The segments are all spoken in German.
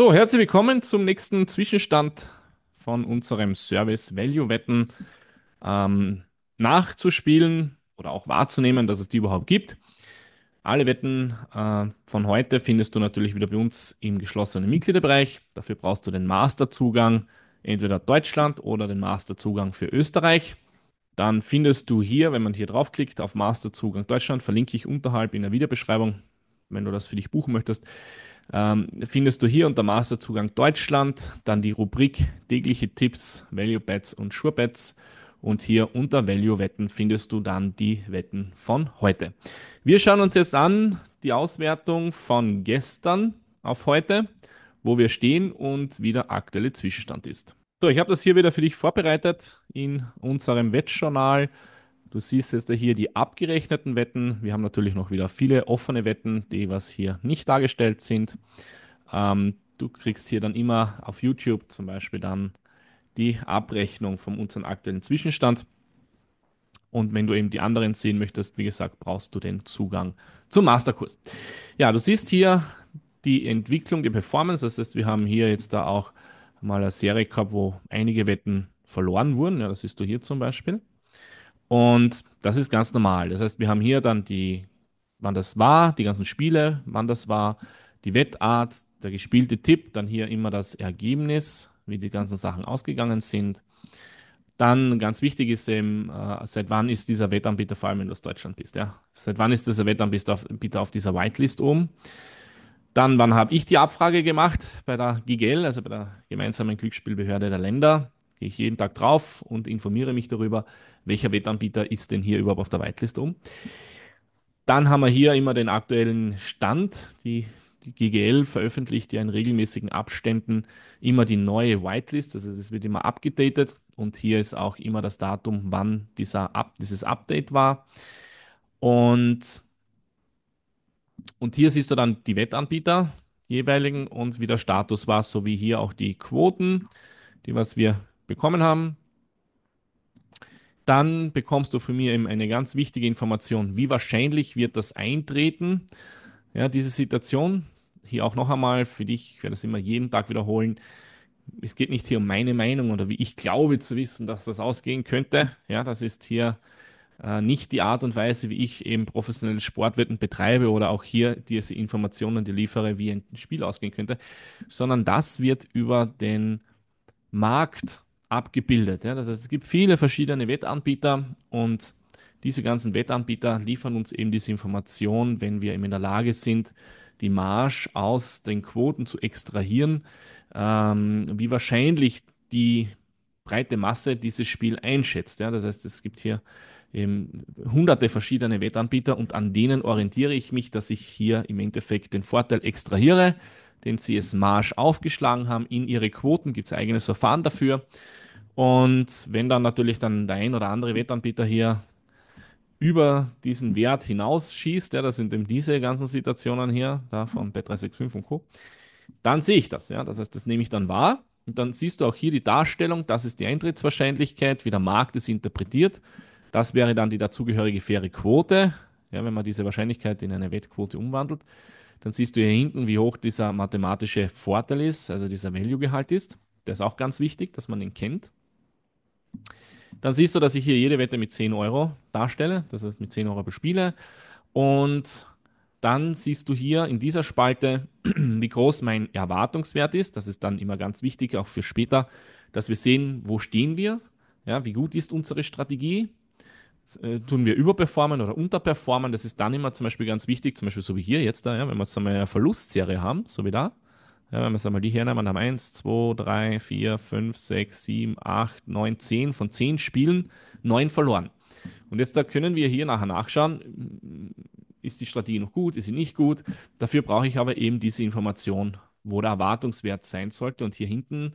So, herzlich willkommen zum nächsten Zwischenstand von unserem Service Value Wetten. Ähm, nachzuspielen oder auch wahrzunehmen, dass es die überhaupt gibt. Alle Wetten äh, von heute findest du natürlich wieder bei uns im geschlossenen Mitgliederbereich. Dafür brauchst du den Masterzugang, entweder Deutschland oder den Masterzugang für Österreich. Dann findest du hier, wenn man hier draufklickt, auf Masterzugang Deutschland, verlinke ich unterhalb in der Videobeschreibung, wenn du das für dich buchen möchtest, ähm, findest du hier unter Masterzugang Deutschland, dann die Rubrik tägliche Tipps, Value Bets und Sure Bets. Und hier unter Value Wetten findest du dann die Wetten von heute. Wir schauen uns jetzt an die Auswertung von gestern auf heute, wo wir stehen und wie der aktuelle Zwischenstand ist. So, ich habe das hier wieder für dich vorbereitet in unserem Wettjournal. Du siehst jetzt hier die abgerechneten Wetten. Wir haben natürlich noch wieder viele offene Wetten, die was hier nicht dargestellt sind. Ähm, du kriegst hier dann immer auf YouTube zum Beispiel dann die Abrechnung von unserem aktuellen Zwischenstand. Und wenn du eben die anderen sehen möchtest, wie gesagt, brauchst du den Zugang zum Masterkurs. Ja, du siehst hier die Entwicklung, die Performance. Das heißt, wir haben hier jetzt da auch mal eine Serie gehabt, wo einige Wetten verloren wurden. Ja, das siehst du hier zum Beispiel. Und das ist ganz normal. Das heißt, wir haben hier dann die, wann das war, die ganzen Spiele, wann das war, die Wettart, der gespielte Tipp, dann hier immer das Ergebnis, wie die ganzen Sachen ausgegangen sind. Dann ganz wichtig ist eben, äh, seit wann ist dieser Wettanbieter, vor allem wenn du aus Deutschland bist, ja, seit wann ist dieser Wettanbieter auf, auf dieser Whitelist oben? Dann, wann habe ich die Abfrage gemacht bei der GIGEL, also bei der gemeinsamen Glücksspielbehörde der Länder? gehe ich jeden Tag drauf und informiere mich darüber, welcher Wettanbieter ist denn hier überhaupt auf der Whitelist um. Dann haben wir hier immer den aktuellen Stand. Die, die GGL veröffentlicht ja in regelmäßigen Abständen immer die neue Whitelist. Also es wird immer abgedatet und hier ist auch immer das Datum, wann dieser Up, dieses Update war. Und, und hier siehst du dann die Wettanbieter jeweiligen und wie der Status war, sowie hier auch die Quoten, die was wir bekommen haben, dann bekommst du von mir eben eine ganz wichtige Information. Wie wahrscheinlich wird das eintreten? Ja, diese Situation, hier auch noch einmal für dich, ich werde das immer jeden Tag wiederholen. Es geht nicht hier um meine Meinung oder wie ich glaube zu wissen, dass das ausgehen könnte. Ja, das ist hier äh, nicht die Art und Weise, wie ich eben professionelle Sportwetten betreibe oder auch hier diese Informationen die liefere, wie ein Spiel ausgehen könnte, sondern das wird über den Markt abgebildet. Ja? Das heißt, es gibt viele verschiedene Wettanbieter und diese ganzen Wettanbieter liefern uns eben diese Information, wenn wir eben in der Lage sind, die Marge aus den Quoten zu extrahieren, ähm, wie wahrscheinlich die breite Masse dieses Spiel einschätzt. Ja? Das heißt, es gibt hier eben hunderte verschiedene Wettanbieter und an denen orientiere ich mich, dass ich hier im Endeffekt den Vorteil extrahiere den CS Marsch aufgeschlagen haben in ihre Quoten. Gibt es ein eigenes Verfahren dafür. Und wenn dann natürlich dann der ein oder andere Wettanbieter hier über diesen Wert hinausschießt, ja, das sind eben diese ganzen Situationen hier, da von b 365 und Co., dann sehe ich das, ja, das heißt, das nehme ich dann wahr und dann siehst du auch hier die Darstellung, das ist die Eintrittswahrscheinlichkeit, wie der Markt es interpretiert, das wäre dann die dazugehörige faire Quote, ja, wenn man diese Wahrscheinlichkeit in eine Wettquote umwandelt dann siehst du hier hinten, wie hoch dieser mathematische Vorteil ist, also dieser Value-Gehalt ist. Der ist auch ganz wichtig, dass man den kennt. Dann siehst du, dass ich hier jede Wette mit 10 Euro darstelle, das heißt mit 10 Euro bespiele. Und dann siehst du hier in dieser Spalte, wie groß mein Erwartungswert ist. Das ist dann immer ganz wichtig, auch für später, dass wir sehen, wo stehen wir, ja, wie gut ist unsere Strategie, äh, tun wir überperformen oder unterperformen. Das ist dann immer zum Beispiel ganz wichtig, zum Beispiel so wie hier jetzt da, ja, wenn wir jetzt einmal eine Verlustserie haben, so wie da. Ja, wenn wir es einmal die hernehmen, dann haben 1, 2, 3, 4, 5, 6, 7, 8, 9, 10 von 10 Spielen 9 verloren. Und jetzt da können wir hier nachher nachschauen, ist die Strategie noch gut, ist sie nicht gut. Dafür brauche ich aber eben diese Information, wo der Erwartungswert sein sollte. Und hier hinten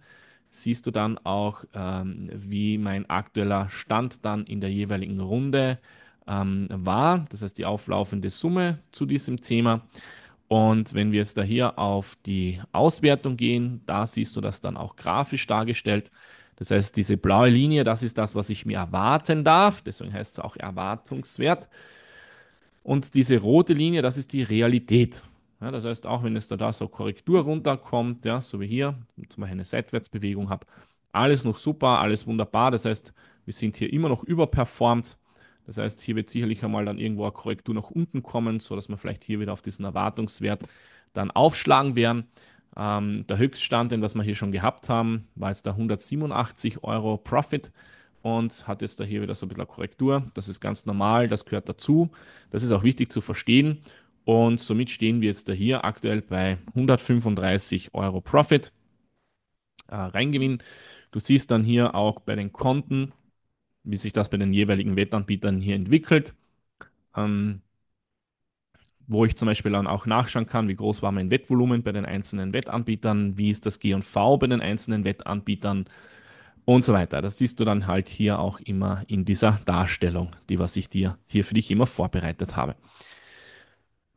siehst du dann auch, ähm, wie mein aktueller Stand dann in der jeweiligen Runde ähm, war, das heißt die auflaufende Summe zu diesem Thema. Und wenn wir jetzt da hier auf die Auswertung gehen, da siehst du das dann auch grafisch dargestellt. Das heißt, diese blaue Linie, das ist das, was ich mir erwarten darf. Deswegen heißt es auch Erwartungswert. Und diese rote Linie, das ist die Realität. Ja, das heißt, auch wenn es da, da so Korrektur runterkommt, ja, so wie hier, zum Beispiel eine Seitwärtsbewegung habe, alles noch super, alles wunderbar. Das heißt, wir sind hier immer noch überperformt. Das heißt, hier wird sicherlich einmal dann irgendwo eine Korrektur nach unten kommen, sodass wir vielleicht hier wieder auf diesen Erwartungswert dann aufschlagen werden. Ähm, der Höchststand, den was wir hier schon gehabt haben, war jetzt da 187 Euro Profit und hat jetzt da hier wieder so ein bisschen eine Korrektur. Das ist ganz normal, das gehört dazu. Das ist auch wichtig zu verstehen. Und somit stehen wir jetzt da hier aktuell bei 135 Euro Profit. Äh, Reingewinn. Du siehst dann hier auch bei den Konten, wie sich das bei den jeweiligen Wettanbietern hier entwickelt. Ähm, wo ich zum Beispiel dann auch nachschauen kann, wie groß war mein Wettvolumen bei den einzelnen Wettanbietern, wie ist das G&V bei den einzelnen Wettanbietern und so weiter. Das siehst du dann halt hier auch immer in dieser Darstellung, die was ich dir hier für dich immer vorbereitet habe.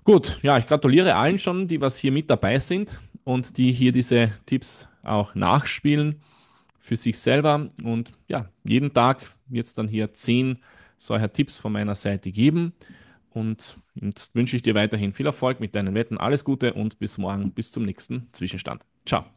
Gut, ja, ich gratuliere allen schon, die was hier mit dabei sind und die hier diese Tipps auch nachspielen für sich selber und ja, jeden Tag wird es dann hier zehn solcher Tipps von meiner Seite geben. Und jetzt wünsche ich dir weiterhin viel Erfolg mit deinen Wetten, alles Gute und bis morgen, bis zum nächsten Zwischenstand. Ciao.